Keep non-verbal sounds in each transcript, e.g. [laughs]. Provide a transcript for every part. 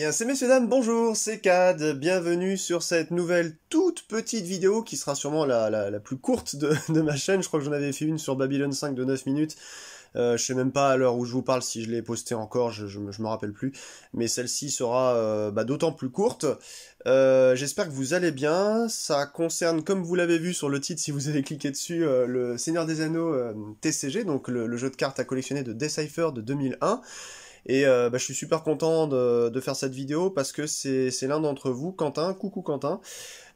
bien, c'est messieurs, dames, bonjour, c'est Cad, bienvenue sur cette nouvelle toute petite vidéo qui sera sûrement la, plus courte [laughs] de, ma chaîne, je crois que j'en avais fait une sur Babylon 5 de 9 minutes, euh, je sais même pas à l'heure où je vous parle si je l'ai postée encore, je, je, me rappelle plus, mais celle-ci sera euh, bah, d'autant plus courte. Euh, j'espère que vous allez bien, ça concerne, comme vous l'avez vu sur le titre si vous avez cliqué dessus, euh, le Seigneur des Anneaux TCG, donc le, le jeu de cartes à collectionner de Decipher de 2001, et euh, bah, je suis super content de, faire cette vidéo parce que c'est l'un d'entre vous, Quentin. Coucou Quentin.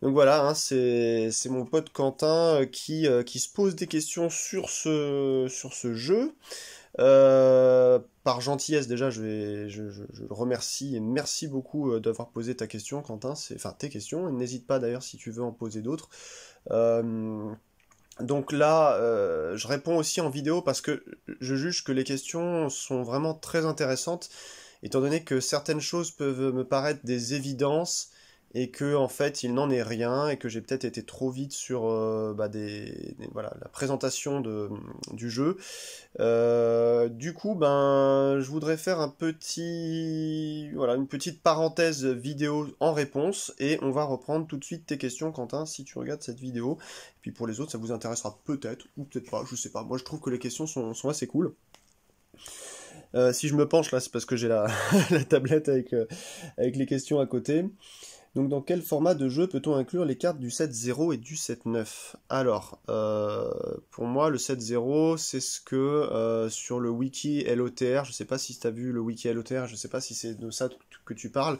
Donc voilà, hein, c'est mon pote Quentin euh, qui, euh, qui se pose des questions sur ce, sur ce jeu. par gentillesse déjà, je, je, le remercie et merci beaucoup d'avoir posé ta question, Quentin. Enfin, tes questions. N'hésite pas d'ailleurs si tu veux en poser d'autres. Donc là, euh, je réponds aussi en vidéo parce que je juge que les questions sont vraiment très intéressantes, étant donné que certaines choses peuvent me paraître des évidences, et que en fait il n'en est rien et que j'ai peut-être été trop vite sur euh, bah, voilà, la présentation du jeu. Euh, du coup, ben, je voudrais faire un petit, voilà, une petite parenthèse vidéo en réponse et on va reprendre tout de suite tes questions, Quentin, si tu regardes cette vidéo. Et puis pour les autres, ça vous intéressera peut-être ou peut-être pas, je ne sais pas. Moi, je trouve que les questions sont, assez cool. Euh, si je me penche là, c'est parce que j'ai la, [laughs] tablette avec, avec les questions à côté. Donc dans quel format de jeu peut-on inclure les cartes du 7-0 et du 7-9 Alors, euh, pour moi, le 7-0, c'est ce que euh, sur le wiki LOTR, je ne sais pas si tu as vu le wiki LOTR, je ne sais pas si c'est de ça que tu parles,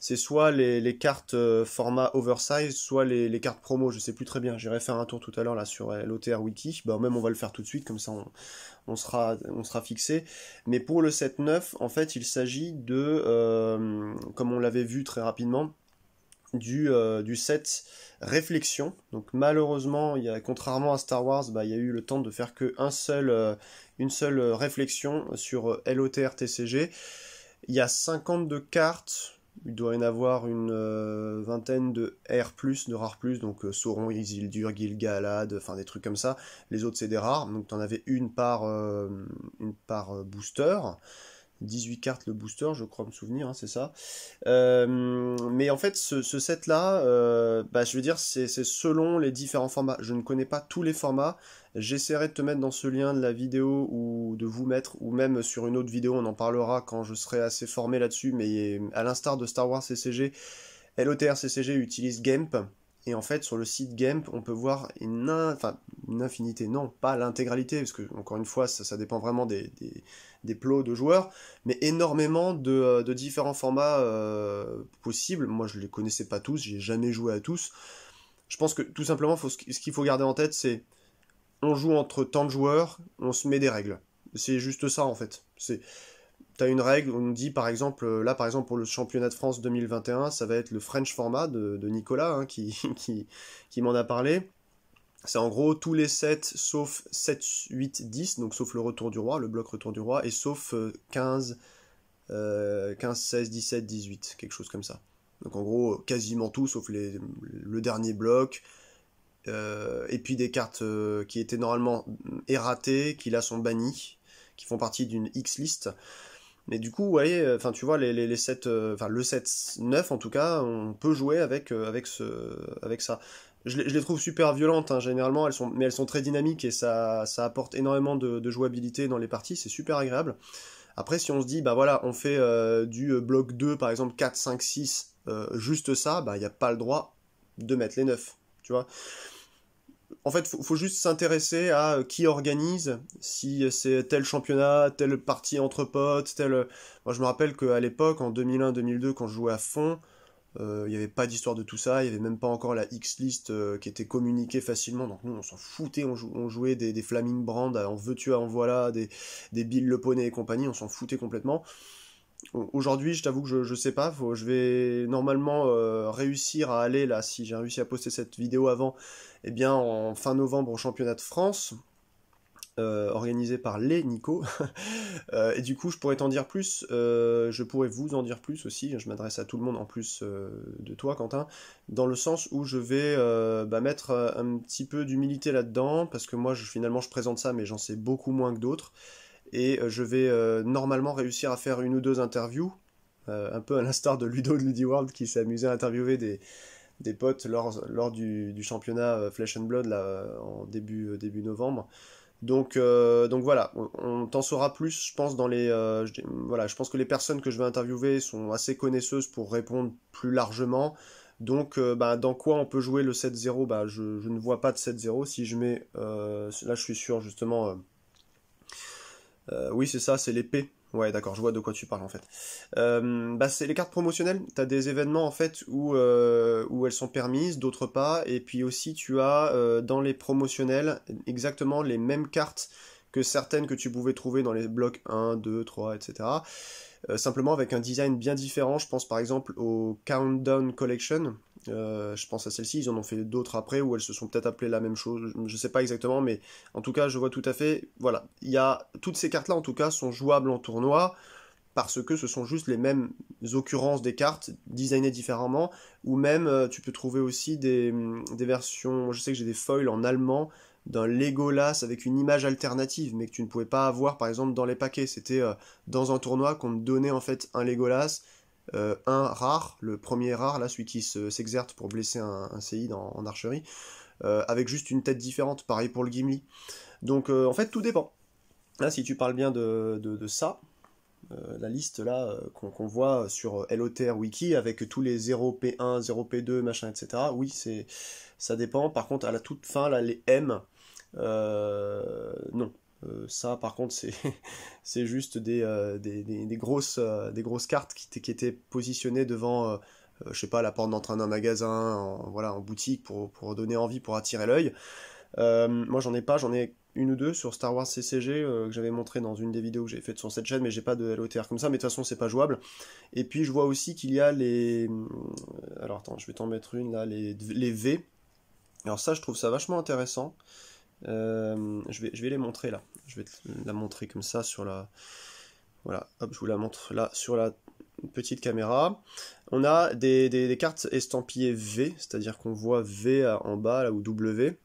c'est soit les, cartes euh, format oversize, soit les, cartes promo, je ne sais plus très bien, j'irai faire un tour tout à l'heure là sur LOTR wiki, Bah même on va le faire tout de suite, comme ça on, sera, on sera fixé. Mais pour le 7-9, en fait, il s'agit de, comme on l'avait vu très rapidement, du, euh, du set réflexion. Donc malheureusement, il y contrairement à Star Wars, bah, il y a eu le temps de faire que un seul, euh, une seule euh, réflexion sur LOTR-TCG. Il y a 52 cartes, il doit y en avoir une vingtaine de R+, de rares plus, donc Sauron, Isildur, Gilgalad, enfin des trucs comme ça. Les autres c'est des rares, donc t'en avais une par, une par booster. 18 cartes le booster, je crois me souvenir, hein, c'est ça. Euh, mais en fait, ce, set-là, euh, bah, je veux dire, c'est selon les différents formats. Je ne connais pas tous les formats. J'essaierai de te mettre dans ce lien de la vidéo ou de vous mettre, ou même sur une autre vidéo, on en parlera quand je serai assez formé là-dessus, mais à l'instar de Star Wars CCG, LOTR CCG utilise GAMP et en fait, sur le site GAMP, on peut voir une, infinité, non, pas l'intégralité, parce que, encore une fois, ça, dépend vraiment des, plots de joueurs, mais énormément de, euh, différents formats euh, possibles. Moi, je ne les connaissais pas tous, j'ai jamais joué à tous. Je pense que, tout simplement, ce qu'il faut garder en tête, c'est on joue entre tant de joueurs, on se met des règles. C'est juste ça, en fait. C'est tu une règle, on dit par exemple, euh, là par exemple pour le championnat de France 2021, ça va être le French format de, Nicolas hein, [laughs] qui, m'en a parlé. C'est en gros tous les 7 sauf 7, 8, 10, donc sauf le retour du roi, le bloc retour du roi, et sauf 15, 15 16, 17, 18, quelque chose comme ça. Donc en gros, quasiment tout, sauf les, le dernier bloc, euh, et puis des cartes euh, qui étaient normalement erratées, mm, qui là sont bannies, qui font partie d'une X-list. Mais du coup, ouais, euh, enfin, tu vois, les, les, 7, euh, enfin, le 7-9, en tout cas, on peut jouer avec, euh, avec, ce, avec ça. Je, les trouve super violentes, hein, généralement, elles sont, mais elles sont très dynamiques et ça, ça apporte énormément de, de jouabilité dans les parties, c'est super agréable. Après, si on se dit, bah voilà, on fait du bloc 2, par exemple, 4, 5, 6, juste ça, bah, il n'y a pas le droit de mettre les 9, tu vois en fait, il faut juste s'intéresser à euh, qui organise, si c'est tel championnat, tel partie entre potes, tel. Euh, moi, je me rappelle qu'à l'époque, en 2001-2002, quand je jouais à fond, euh, il n'y avait pas d'histoire de tout ça, il n'y avait même pas encore la X-List qui était communiquée facilement, donc nous on s'en foutait, on, jouait des, Flaming Brand, en veux-tu, en voilà, des, des Bill Le Poney et compagnie, on s'en foutait complètement. Aujourd'hui, je t'avoue que je, je sais pas. je vais normalement euh, réussir à aller là, si j'ai réussi à poster cette vidéo avant, eh bien en fin novembre au championnat de France. Euh, organisé par les Nico. [laughs] Euh, et du coup, je pourrais t'en dire plus, je pourrais vous en dire plus aussi, je m'adresse à tout le monde en plus de toi, Quentin, dans le sens où je vais bah, mettre un petit peu d'humilité là-dedans, parce que moi, je, finalement, je présente ça, mais j'en sais beaucoup moins que d'autres et euh, je vais euh, normalement réussir à faire une ou deux interviews, euh, un peu à l'instar de Ludo de Ludiworld World qui s'est amusé à interviewer des, des potes lors, lors du, championnat Flesh and Blood là, en début, début novembre. Donc, donc voilà, on, t'en saura plus, je pense, dans les... voilà, je pense que les personnes que je vais interviewer sont assez connaisseuses pour répondre plus largement. Donc, bah, dans quoi on peut jouer le 7-0 bah, je, je, ne vois pas de 7-0. Si je mets... là, je suis sûr, justement euh, oui, c'est ça, c'est l'épée. Ouais, d'accord, je vois de quoi tu parles en fait. Euh, bah, c'est les cartes promotionnelles. T'as des événements en fait où euh, où elles sont permises, d'autres pas, et puis aussi tu as dans les promotionnels exactement les mêmes cartes que certaines que tu pouvais trouver dans les blocs 1, 2, 3, etc. simplement avec un design bien différent. Je pense par exemple au Countdown Collection euh, je pense à celle-ci, ils en ont fait d'autres après où elles se sont peut-être appelées la même chose, je ne sais pas exactement, mais en tout cas, je vois tout à fait. Voilà, il y a toutes ces cartes-là en tout cas sont jouables en tournoi parce que ce sont juste les mêmes occurrences des cartes designées différemment, ou même euh, tu peux trouver aussi mm, des, versions, je sais que j'ai des foils en allemand d'un Legolas avec une image alternative, mais que tu ne pouvais pas avoir par exemple dans les paquets. C'était euh, dans un tournoi qu'on me donnait en fait un Legolas euh, un rare, le premier rare, là, celui qui s'exerce pour blesser un, un en, archerie, euh, avec juste une tête différente, pareil pour le Gimli. Donc euh, en fait, tout dépend. Là, si tu parles bien de, ça, la liste là qu'on voit sur LOTR Wiki avec tous les 0 P1, 0 P2, machin, etc. Oui, c'est ça dépend. Par contre, à la toute fin, là, les M, non, euh, ça, par contre, c'est [laughs] juste euh, euh, des, grosses, cartes qui, qui étaient positionnées devant, je sais pas, la porte d'entrée d'un magasin, en, voilà, en boutique pour, donner envie, pour attirer l'œil. moi, j'en ai pas, j'en ai une ou deux sur Star Wars CCG que j'avais montré dans une des vidéos que j'ai faites sur cette chaîne, mais j'ai pas de LOTR comme ça, mais de toute façon, c'est pas jouable. Et puis, je vois aussi qu'il y a les. Alors, attends, je vais t'en mettre une là, les V. Alors, ça, je trouve ça vachement intéressant. Euh, je, vais, je vais les montrer là. Je vais la montrer comme ça sur la. Voilà, hop, je vous la montre là sur la petite caméra. On a des, des cartes estampillées V, c'est-à-dire qu'on voit V en bas là ou W.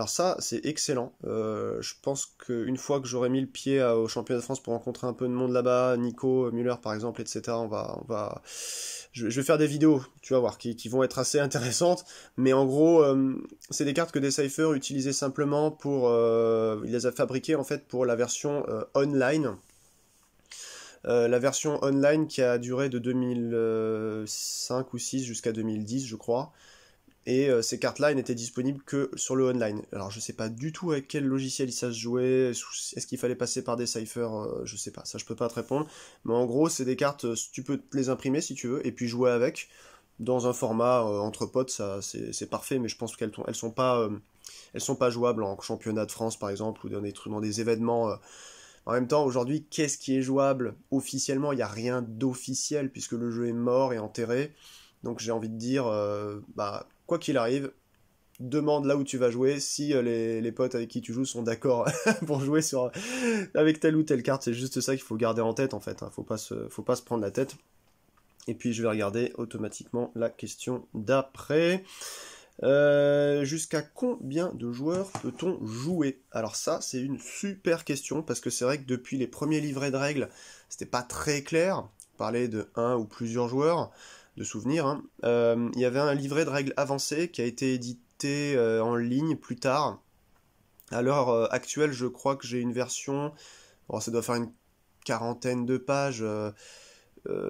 Alors ça, c'est excellent. Euh, je pense qu'une fois que j'aurai mis le pied au championnat de France pour rencontrer un peu de monde là-bas, Nico, Muller par exemple, etc., on va... On va... Je, vais faire des vidéos, tu vas voir, qui, vont être assez intéressantes. Mais en gros, euh, c'est des cartes que Decipher utilisait simplement pour... Euh, il les a fabriquées en fait pour la version online. la version online qui a duré de 2005 ou 6 jusqu'à 2010, je crois et euh, ces cartes-là n'étaient disponibles que sur le online. Alors je ne sais pas du tout avec quel logiciel ça se jouait, est-ce qu'il fallait passer par des ciphers, je euh, je sais pas, ça je peux pas te répondre, mais en gros c'est des cartes, euh, tu peux les imprimer si tu veux, et puis jouer avec, dans un format entre potes, ça c'est parfait, mais je pense qu'elles elles sont pas... elles sont pas jouables en championnat de France par exemple ou dans des, événements en même temps, aujourd'hui, qu'est-ce qui est jouable officiellement Il n'y a rien d'officiel puisque le jeu est mort et enterré. Donc j'ai envie de dire, bah, quoi qu'il arrive, demande là où tu vas jouer. Si euh, les, potes avec qui tu joues sont d'accord [laughs] pour jouer sur avec telle ou telle carte, c'est juste ça qu'il faut garder en tête en fait. il hein. ne faut pas se prendre la tête. Et puis je vais regarder automatiquement la question d'après. Euh, jusqu'à combien de joueurs peut-on jouer Alors ça, c'est une super question parce que c'est vrai que depuis les premiers livrets de règles, c'était pas très clair. Parler de un ou plusieurs joueurs de souvenirs. Hein. Euh, il y avait un livret de règles avancées qui a été édité euh, en ligne plus tard. À l'heure euh, actuelle, je crois que j'ai une version. ça doit faire une quarantaine de pages.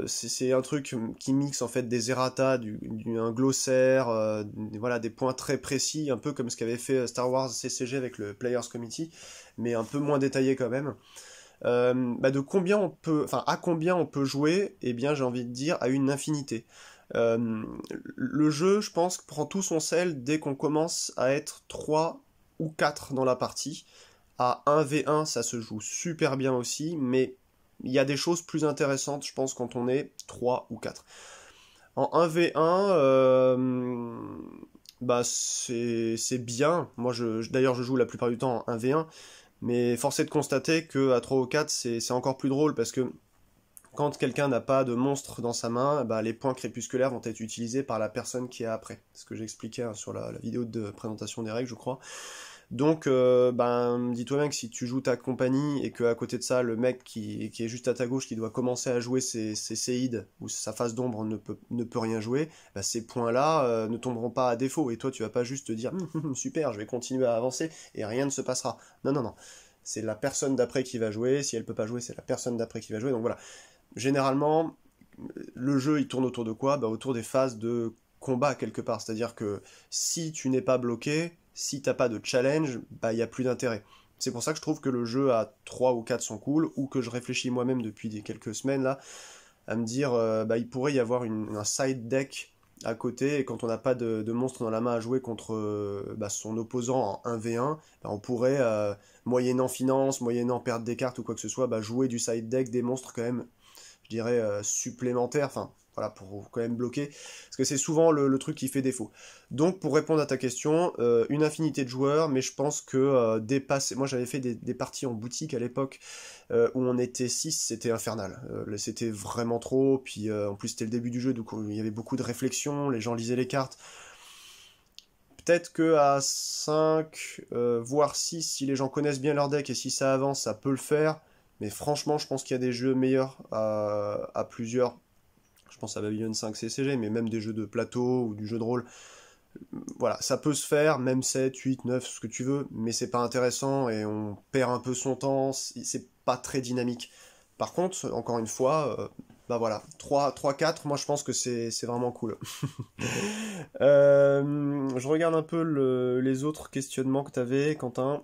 c'est un truc qui mixe en fait des errata, du, un glossaire, voilà des points très précis, un peu comme ce qu'avait fait Star Wars CCG avec le Players Committee, mais un peu moins détaillé quand même. Euh, bah de combien on peut, enfin à combien on peut jouer, et eh bien j'ai envie de dire à une infinité. Euh, le jeu, je pense, prend tout son sel dès qu'on commence à être 3 ou 4 dans la partie. À 1v1, ça se joue super bien aussi, mais il y a des choses plus intéressantes, je pense, quand on est 3 ou 4. En 1v1, euh, bah c'est bien. Moi, je, d'ailleurs, je joue la plupart du temps en 1v1. Mais force est de constater que à 3 ou 4, c'est encore plus drôle parce que quand quelqu'un n'a pas de monstre dans sa main, bah, les points crépusculaires vont être utilisés par la personne qui est après. ce que j'expliquais hein, sur la, vidéo de présentation des règles, je crois. Donc, euh, ben, dis-toi bien que si tu joues ta compagnie et que à côté de ça, le mec qui, est juste à ta gauche, qui doit commencer à jouer ses, ses séides ou sa phase d'ombre ne peut, ne peut rien jouer, ben, ces points-là euh, ne tomberont pas à défaut. Et toi, tu vas pas juste te dire [laughs] super, je vais continuer à avancer et rien ne se passera. Non, non, non. C'est la personne d'après qui va jouer. Si elle peut pas jouer, c'est la personne d'après qui va jouer. Donc voilà. Généralement, le jeu, il tourne autour de quoi ben, Autour des phases de combat quelque part. C'est-à-dire que si tu n'es pas bloqué, si t'as pas de challenge, bah il y a plus d'intérêt. C'est pour ça que je trouve que le jeu à 3 ou 4 sont cool, ou que je réfléchis moi-même depuis des quelques semaines là, à me dire, euh, bah il pourrait y avoir un side deck à côté, et quand on n'a pas de, monstre dans la main à jouer contre euh, bah, son opposant en 1v1, bah, on pourrait, euh, moyennant finance, moyennant perte des cartes ou quoi que ce soit, bah, jouer du side deck des monstres quand même, je dirais, supplémentaires, enfin voilà, pour quand même bloquer, parce que c'est souvent le, truc qui fait défaut. Donc, pour répondre à ta question, euh, une infinité de joueurs, mais je pense que euh, dépasser... Moi, j'avais fait des, parties en boutique à l'époque euh, où on était 6, c'était infernal. c'était vraiment trop, puis en plus, c'était le début du jeu, donc il y avait beaucoup de réflexion, les gens lisaient les cartes. Peut-être que à 5, voire 6, si les gens connaissent bien leur deck et si ça avance, ça peut le faire. Mais franchement, je pense qu'il y a des jeux meilleurs à, à plusieurs pense à Babylon 5 CCG, mais même des jeux de plateau ou du jeu de rôle. Voilà, ça peut se faire, même 7, 8, 9, ce que tu veux, mais c'est pas intéressant et on perd un peu son temps, c'est pas très dynamique. Par contre, encore une fois, euh, bah voilà, 3, 3, 4, moi je pense que c'est vraiment cool. [laughs] Euh, je regarde un peu les autres questionnements que tu avais, Quentin.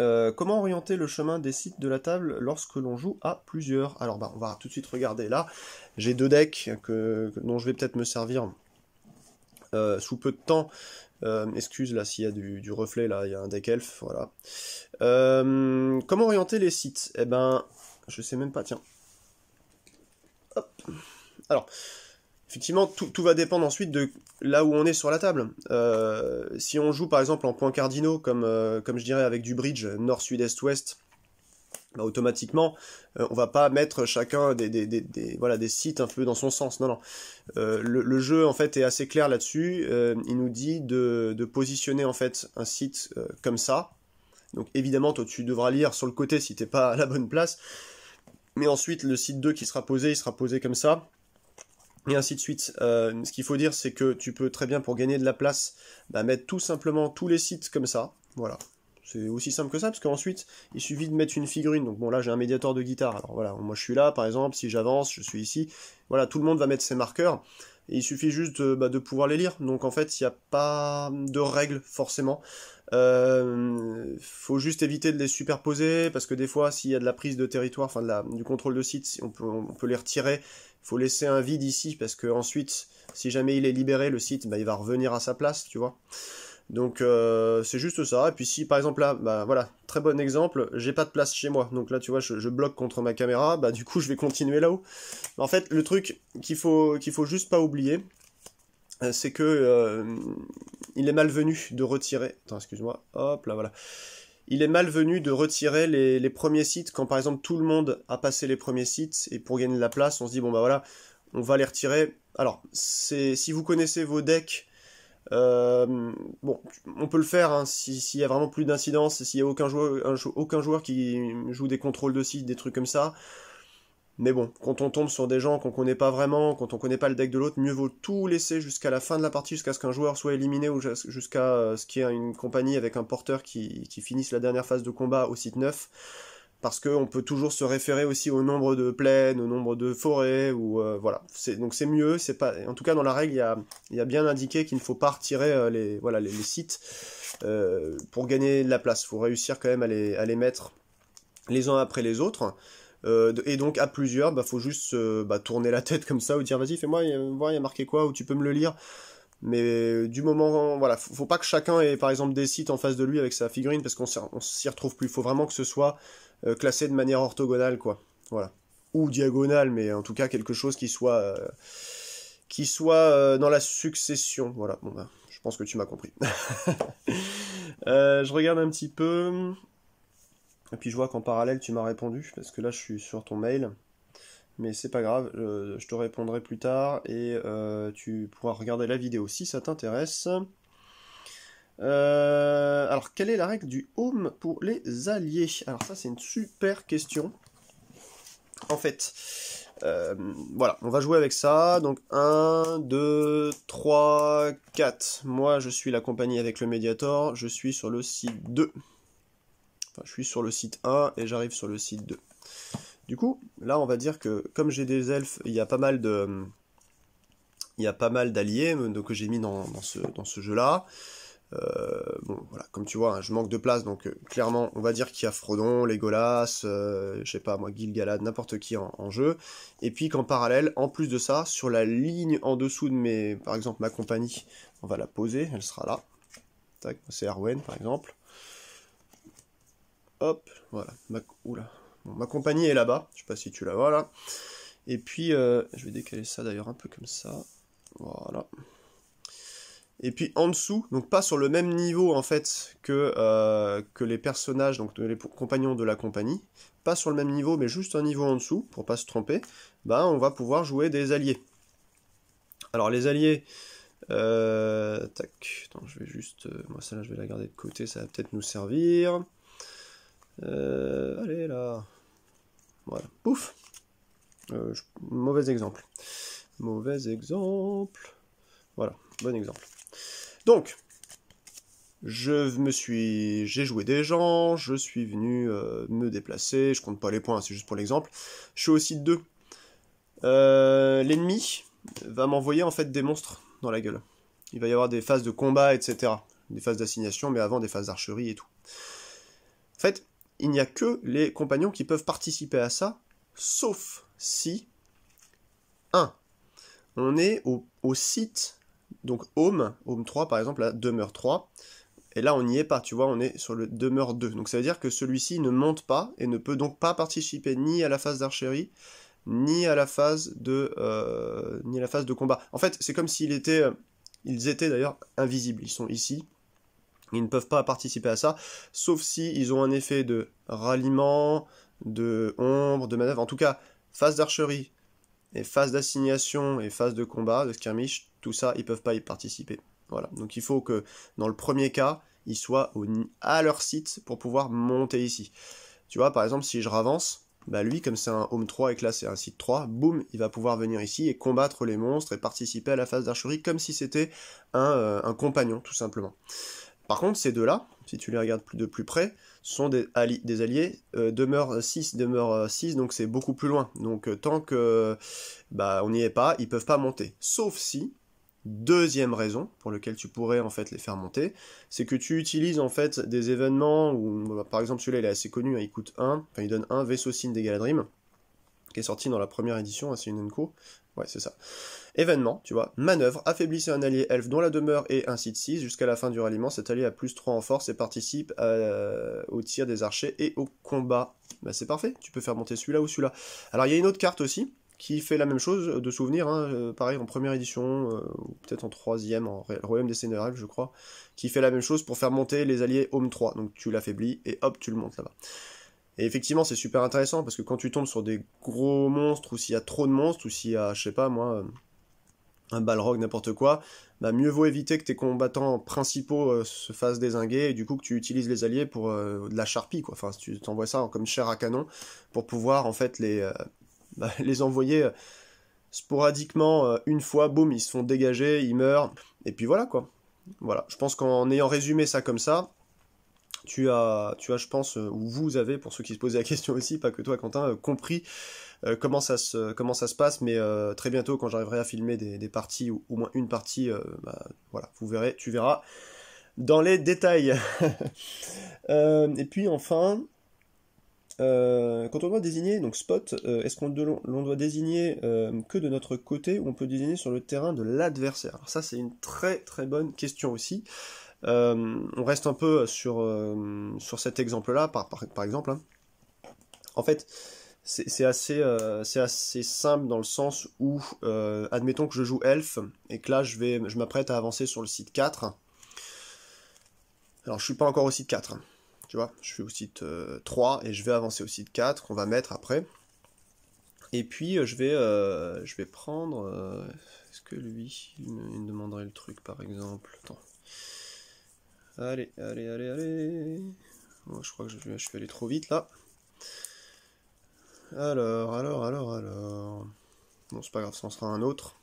Euh, comment orienter le chemin des sites de la table lorsque l'on joue à plusieurs Alors bah, on va tout de suite regarder là. J'ai deux decks dont je vais peut-être me servir euh, sous peu de temps. Euh, excuse là s'il y a du, du, reflet là, il y a un deck elf, voilà. comment orienter les sites Eh ben, je sais même pas, tiens. Hop. Alors, effectivement, tout, va dépendre ensuite de là où on est sur la table. Euh, si on joue par exemple en points cardinaux, euh, comme, je dirais avec du bridge nord-sud-est-ouest, bah, automatiquement, on euh, on va pas mettre chacun des, voilà, des sites un peu dans son sens. Non, non. Le, jeu en fait est assez clair là-dessus. il nous dit de, positionner en fait un site comme ça. Donc évidemment, toi tu devras lire sur le côté si t'es pas à la bonne place. Mais ensuite, le site 2 qui sera posé, il sera posé comme ça et ainsi de suite. Euh, ce qu'il faut dire, c'est que tu peux très bien, pour gagner de la place, bah, mettre tout simplement tous les sites comme ça. Voilà. C'est aussi simple que ça, parce qu'ensuite, il suffit de mettre une figurine. Donc bon, là, j'ai un médiateur de guitare. Alors voilà, moi je suis là, par exemple, si j'avance, je suis ici. Voilà, tout le monde va mettre ses marqueurs. Et il suffit juste euh, bah, de, pouvoir les lire. Donc en fait, il n'y a pas de règles, forcément. Euh, faut juste éviter de les superposer, parce que des fois, s'il y a de la prise de territoire, enfin du contrôle de site, on peut, on peut les retirer faut laisser un vide ici parce que ensuite, si jamais il est libéré, le site, bah, il va revenir à sa place, tu vois. Donc euh, c'est juste ça. Et puis si par exemple là, bah voilà, très bon exemple, j'ai pas de place chez moi. Donc là tu vois, je, bloque contre ma caméra, bah du coup je vais continuer là-haut. En fait, le truc qu'il faut qu'il faut juste pas oublier, euh, c'est que euh, il est malvenu de retirer. excuse-moi. Hop là voilà il est malvenu de retirer les, premiers sites quand par exemple tout le monde a passé les premiers sites et pour gagner de la place on se dit bon bah voilà on va les retirer alors c'est si vous connaissez vos decks euh, bon on peut le faire hein, s'il n'y y a vraiment plus d'incidence s'il n'y a aucun joueur, aucun joueur qui joue des contrôles de sites des trucs comme ça mais bon, quand on tombe sur des gens qu'on connaît pas vraiment, quand on connaît pas le deck de l'autre, mieux vaut tout laisser jusqu'à la fin de la partie, jusqu'à ce qu'un joueur soit éliminé ou jusqu'à euh, ce qu'il y ait une compagnie avec un porteur qui, finisse la dernière phase de combat au site 9 parce qu'on peut toujours se référer aussi au nombre de plaines, au nombre de forêts, ou euh, voilà. Donc c'est mieux, c'est pas. En tout cas, dans la règle, il y a, bien indiqué qu'il ne faut pas retirer euh, les sites pour gagner de la place. Il faut réussir quand même à les mettre les uns après les autres. Euh, et donc à plusieurs, bah faut juste euh, bah, tourner la [laughs] tête comme ça ou dire vas-y fais-moi euh, il y a marqué quoi ou tu peux me le lire. Mais du moment, voilà, faut, faut pas que chacun ait par exemple des sites en face de lui avec sa figurine parce qu'on s'y retrouve plus. Il Faut vraiment que ce soit classé de manière orthogonale quoi. Voilà. Ou diagonale, mais en tout cas quelque chose qui soit qui soit dans la succession. Voilà. Bon bah, je pense que tu m'as compris. [laughs] je regarde un petit peu. Et puis je vois qu'en parallèle, tu m'as répondu, parce que là, je suis sur ton mail. Mais c'est pas grave, euh, je te répondrai plus tard et euh, tu pourras regarder la vidéo si ça t'intéresse. Euh, alors, quelle est la règle du home pour les alliés Alors ça, c'est une super question. En fait, voilà, on va jouer avec ça. Donc 1, 2, 3, 4. Moi, je suis la compagnie avec le Mediator. Je suis sur le site 2 je suis sur le site 1 et j'arrive sur le site 2. Du coup, là, on va dire que comme j'ai des elfes, il y a pas mal de, il y a pas mal d'alliés euh, que j'ai mis dans, ce, jeu-là. Euh, bon, voilà, comme tu vois, hein, je manque de place, donc euh, clairement, on va dire qu'il y a Frodon, Legolas, euh, je sais pas moi, Gilgalad, n'importe qui en, en, jeu. Et puis qu'en parallèle, en plus de ça, sur la ligne en dessous de mes, par exemple, ma compagnie, on va la poser, elle sera là. Tac, c'est Arwen par exemple. Hop, voilà. Ma, compagnie est là-bas. Je sais pas si tu la vois là. Et puis, euh, je vais décaler ça d'ailleurs un peu comme ça. Voilà. Et puis en dessous, donc pas sur le même niveau en fait que, euh, que les personnages, donc les compagnons de la compagnie, pas sur le même niveau mais juste un niveau en dessous, pour pas se tromper, bah on va pouvoir jouer des alliés. Alors les alliés, euh, tac, attends, je vais juste, moi ça là je vais la garder de côté, ça va peut-être nous servir. Euh, allez là. Voilà. Pouf. Euh, mauvais exemple. Mauvais exemple. Voilà, bon exemple. Donc, je me suis, j'ai joué des gens, je suis venu euh, me déplacer, je compte pas les points, c'est juste pour l'exemple. Je suis aussi deux. Euh, l'ennemi va m'envoyer en fait des monstres dans la gueule. Il va y avoir des phases de combat, etc. Des phases d'assignation, mais avant des phases d'archerie et tout. En fait, il n'y a que les compagnons qui peuvent participer à ça, sauf si 1. On est au, site, donc home, home 3 par exemple, la demeure 3, et là on n'y est pas, tu vois, on est sur le demeure 2. Donc ça veut dire que celui-ci ne monte pas et ne peut donc pas participer ni à la phase d'archerie, ni à la phase de euh, ni à la phase de combat. En fait, c'est comme s'il était euh, ils étaient d'ailleurs invisibles, ils sont ici ils ne peuvent pas participer à ça, sauf si ils ont un effet de ralliement, de ombre, de manœuvre. En tout cas, phase d'archerie, et phase d'assignation, et phase de combat, de skirmish, tout ça, ils ne peuvent pas y participer. Voilà. Donc il faut que dans le premier cas, ils soient à leur site pour pouvoir monter ici. Tu vois, par exemple, si je ravance, bah lui, comme c'est un home 3 et que là c'est un site 3, boum, il va pouvoir venir ici et combattre les monstres et participer à la phase d'archerie comme si c'était un, euh, compagnon, tout simplement. Par contre, ces deux-là, si tu les regardes de plus près, sont des, alliés. Euh, demeure 6, demeure 6, euh, donc c'est beaucoup plus loin. Donc euh, tant que bah, on n'y est pas, ils peuvent pas monter. Sauf si, Deuxième raison pour laquelle tu pourrais en fait les faire monter, c'est que tu utilises en fait des événements où, bah, par exemple celui-là il est assez connu, hein, il coûte 1, enfin il donne 1 vaisseau signe des Galadrim, qui est sorti dans la première édition hein, une Sinenko. Ouais, c'est ça. Événement, tu vois, manœuvre, affaiblissez un allié elfe dont la demeure est un site 6, jusqu'à la fin du ralliement, cet allié a plus 3 en force et participe euh, au tir des archers et au combat. Bah c'est parfait, tu peux faire monter celui-là ou celui-là. Alors il y a une autre carte aussi, qui fait la même chose euh, de souvenir, hein, euh, pareil en première édition, ou peut-être en troisième, en Royaume des Scénérales, je crois, qui fait la même chose pour faire monter les alliés Home 3. Donc tu l'affaiblis et hop, tu le montes là-bas. Et effectivement, c'est super intéressant parce que quand tu tombes sur des gros monstres ou s'il y a trop de monstres ou s'il y a, je sais pas moi, un balrog, n'importe quoi, bah mieux vaut éviter que tes combattants principaux euh, se fassent désinguer et du coup que tu utilises les alliés pour euh, de la charpie quoi. Enfin, tu t'envoies ça comme chair à canon pour pouvoir en fait les, euh, [laughs] bah, les envoyer sporadiquement une fois, boum, ils se font dégager, ils meurent et puis voilà quoi. Voilà, je pense qu'en ayant résumé ça comme ça, tu as, tu as, je pense, ou vous avez, pour ceux qui se posaient la question aussi, pas que toi Quentin, compris euh, comment, ça se, comment ça se passe, mais euh, très bientôt, quand j'arriverai à filmer des, parties, ou au moins une partie, euh, bah, voilà, vous verrez, tu verras dans les détails. [laughs] et puis enfin, quand on doit désigner, donc spot, est-ce qu'on doit désigner que de notre côté ou on peut désigner sur le terrain de l'adversaire Ça, c'est une très très bonne question aussi. on reste un peu sur, sur cet exemple-là, par, par, exemple. Hein. En fait, euh, c'est assez, simple dans le sens où, euh, admettons que je joue elf, et que là je, vais, je m'apprête à avancer sur le site 4. Alors je suis pas encore au site 4, hein. tu vois, je suis au site 3, euh, et je vais avancer au site 4, qu'on va mettre après. Et puis je, vais, je vais prendre... Est-ce que lui, il me, demanderait le truc par exemple Attends. Allez, allez, allez, allez Je crois que je, je suis allé trop vite là. Alors, alors, alors, alors. Bon, c'est pas grave, ça en sera un autre.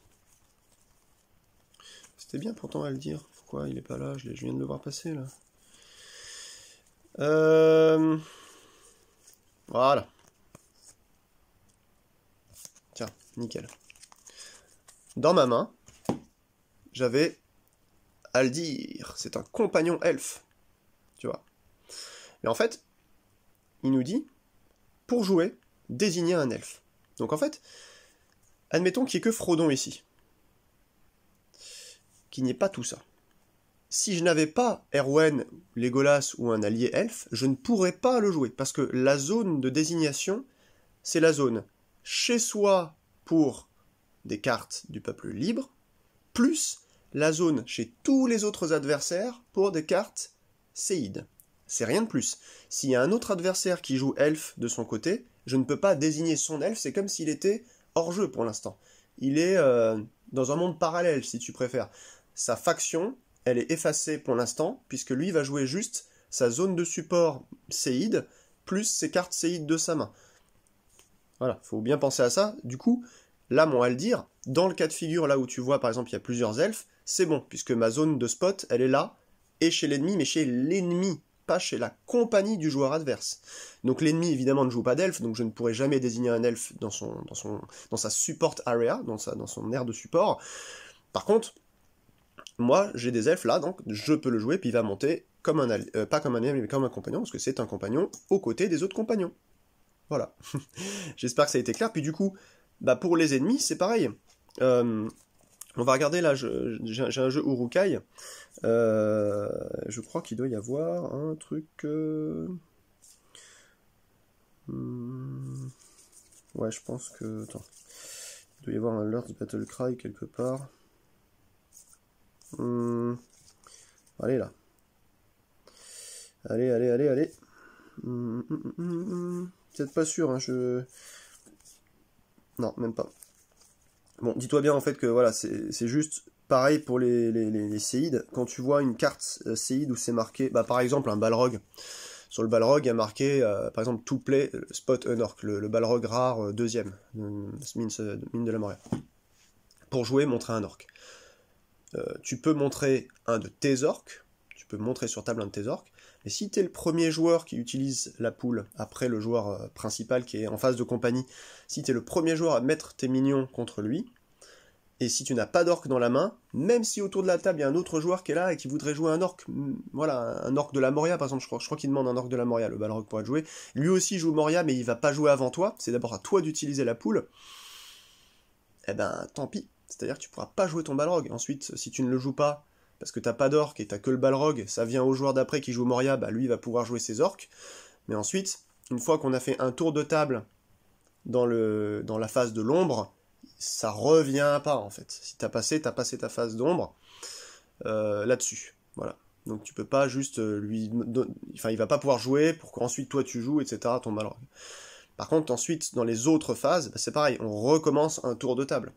C'était bien pourtant à le dire. Pourquoi il est pas là je, viens de le voir passer là. Euh, voilà. Tiens, nickel. Dans ma main, j'avais à le dire. C'est un compagnon elfe. Tu vois. Mais en fait, il nous dit, pour jouer, désigner un elfe. Donc en fait, admettons qu'il n'y ait que Frodon ici. Qu'il n'y ait pas tout ça. Si je n'avais pas Erwen, Legolas ou un allié elfe, je ne pourrais pas le jouer, parce que la zone de désignation, c'est la zone chez soi pour des cartes du peuple libre, plus la zone chez tous les autres adversaires pour des cartes séides. C'est rien de plus. S'il y a un autre adversaire qui joue elfe de son côté, je ne peux pas désigner son elfe, c'est comme s'il était hors jeu pour l'instant. Il est euh, dans un monde parallèle, si tu préfères. Sa faction, elle est effacée pour l'instant, puisque lui va jouer juste sa zone de support séide, plus ses cartes séides de sa main. Voilà, faut bien penser à ça. Du coup, là, moi, à le dire, dans le cas de figure là où tu vois par exemple il y a plusieurs elfes, c'est bon, puisque ma zone de spot, elle est là, et chez l'ennemi, mais chez l'ennemi pas chez la compagnie du joueur adverse. Donc l'ennemi évidemment ne joue pas d'elfe, donc je ne pourrai jamais désigner un elfe dans, son, dans, son, dans sa support area, dans, dans son aire de support. Par contre, moi j'ai des elfes là, donc je peux le jouer, puis il va monter comme un euh, pas comme un ennemi mais comme un compagnon, parce que c'est un compagnon aux côtés des autres compagnons. Voilà. [laughs] J'espère que ça a été clair. Puis du coup, bah pour les ennemis, c'est pareil. Euh, on va regarder là, j'ai un jeu Urukai. Euh, je crois qu'il doit y avoir un truc. Euh, hmm. Ouais, je pense que. Attends. Il doit y avoir un Lord Battle Cry quelque part. Hmm. Allez là. Allez, allez, allez, allez. Hmm, Peut-être pas sûr, hein, je. Non, même pas. Bon, dis-toi bien en fait que voilà, c'est juste pareil pour les, les, Quand tu vois une carte euh, séide où c'est marqué, bah, par exemple un Balrog, sur le Balrog, il y a marqué, euh, par exemple, to play euh, spot un Orc. le Balrog rare euh, deuxième, mine, mine, de la Moria. Pour jouer, montrer un orc. tu peux montrer un de tes orcs, tu peux montrer sur table un de tes orcs, et si t'es le premier joueur qui utilise la poule après le joueur euh, principal qui est en phase de compagnie, si t'es le premier joueur à mettre tes minions contre lui, et si tu n'as pas d'orque dans la main, même si autour de la table il y a un autre joueur qui est là et qui voudrait jouer un orque, hmm, voilà, un orque de la Moria par exemple, je crois, qu'il demande un orque de la Moria, le Balrog pourra jouer. Lui aussi joue Moria, mais il va pas jouer avant toi, c'est d'abord à toi d'utiliser la poule. et eh ben, tant pis. C'est-à-dire que tu pourras pas jouer ton Balrog. Ensuite, si tu ne le joues pas, parce que t'as pas d'orque et t'as que le balrog, ça vient au joueur d'après qui joue Moria, bah lui il va pouvoir jouer ses orques. Mais ensuite, une fois qu'on a fait un tour de table dans, le, dans la phase de l'ombre, ça revient à en fait. Si t'as passé, t'as passé ta phase d'ombre euh, là-dessus. Voilà. Donc tu peux pas juste euh, lui... Enfin il va pas pouvoir jouer pour qu'ensuite toi tu joues, etc. ton balrog. Par contre ensuite, dans les autres phases, bah, c'est pareil, on recommence un tour de table.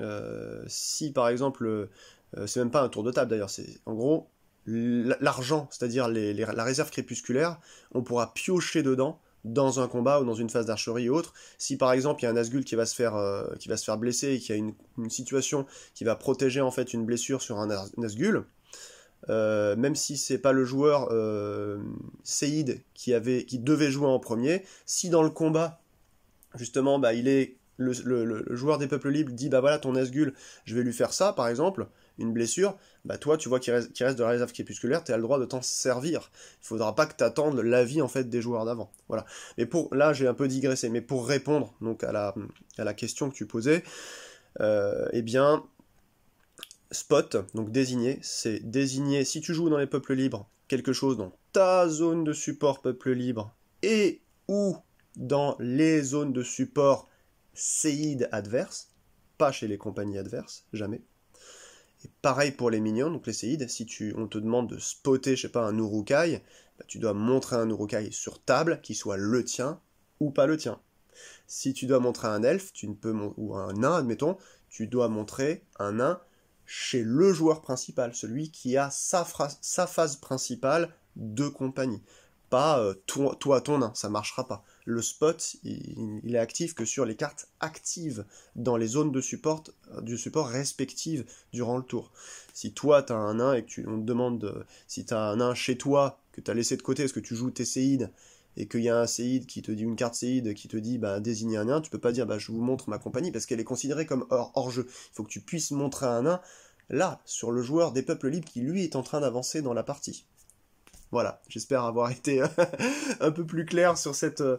Euh, si par exemple euh, c'est même pas un tour de table d'ailleurs, c'est en gros l'argent, c'est-à-dire la réserve crépusculaire, on pourra piocher dedans dans un combat ou dans une phase d'archerie ou autre. Si par exemple il y a un Asgul qui va se faire, euh, qui va se faire blesser et qui a une, situation qui va protéger en fait une blessure sur un, Asgul, euh, même si c'est pas le joueur euh, qui, avait, qui devait jouer en premier, si dans le combat justement bah, il est le, le, joueur des peuples libres dit bah voilà ton Asgul je vais lui faire ça par exemple, une blessure, bah toi tu vois qu'il reste, de la réserve crépusculaire, tu as le droit de t'en servir. Il faudra pas que tu attendes l'avis en fait des joueurs d'avant. Voilà. Mais pour là j'ai un peu digressé, mais pour répondre donc à la, question que tu posais, euh, eh bien spot, donc désigné, c'est désigner si tu joues dans les peuples libres quelque chose dans ta zone de support peuple libre et ou dans les zones de support séide adverse, pas chez les compagnies adverses, jamais. Et pareil pour les minions, donc les séides, si tu, on te demande de spotter, je sais pas, un urukai, bah, tu dois montrer un urukai sur table, qui soit le tien ou pas le tien. Si tu dois montrer un elfe, tu ne peux ou un nain, admettons, tu dois montrer un nain chez le joueur principal, celui qui a sa, phase principale de compagnie. Pas euh, toi, toi, ton nain, ça marchera pas le spot, il, est actif que sur les cartes actives dans les zones de support, du support respectives durant le tour. Si toi, tu as un nain, et que tu, on te demande si tu as un nain chez toi, que tu as laissé de côté parce que tu joues tes séides, et qu'il y a un séide qui te dit une carte séide qui te dit bah un nain, tu peux pas dire bah je vous montre ma compagnie parce qu'elle est considérée comme hors, hors jeu. Il faut que tu puisses montrer un nain là sur le joueur des peuples libres qui lui est en train d'avancer dans la partie. Voilà, j'espère avoir [laughs] été euh, un peu plus clair sur cette euh,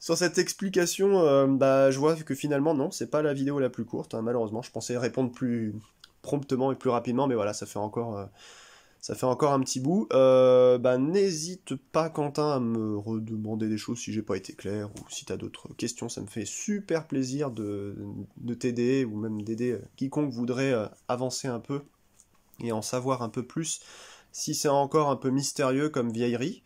sur cette explication. Euh, bah, je vois que finalement non, c'est pas la vidéo la plus courte. Hein. malheureusement, je pensais répondre plus promptement et plus rapidement, mais voilà, ça fait encore ça fait encore un petit bout. Bah, n'hésite pas Quentin à me redemander des choses si j'ai pas été clair ou si tu as d'autres questions. Ça me fait super plaisir de, de t'aider ou même d'aider quiconque voudrait avancer un peu et en savoir un peu plus si c'est encore un peu mystérieux comme vieillerie.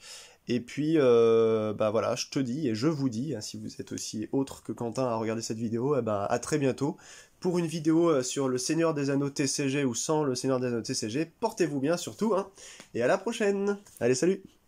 Et puis, euh, bah voilà, je te dis et je vous dis, hein, si vous êtes aussi autre que Quentin à regarder cette vidéo, eh ben, à très bientôt pour une vidéo euh, sur le Seigneur des Anneaux TCG ou sans le Seigneur des Anneaux TCG. Portez-vous bien surtout, hein, et à la prochaine Allez, salut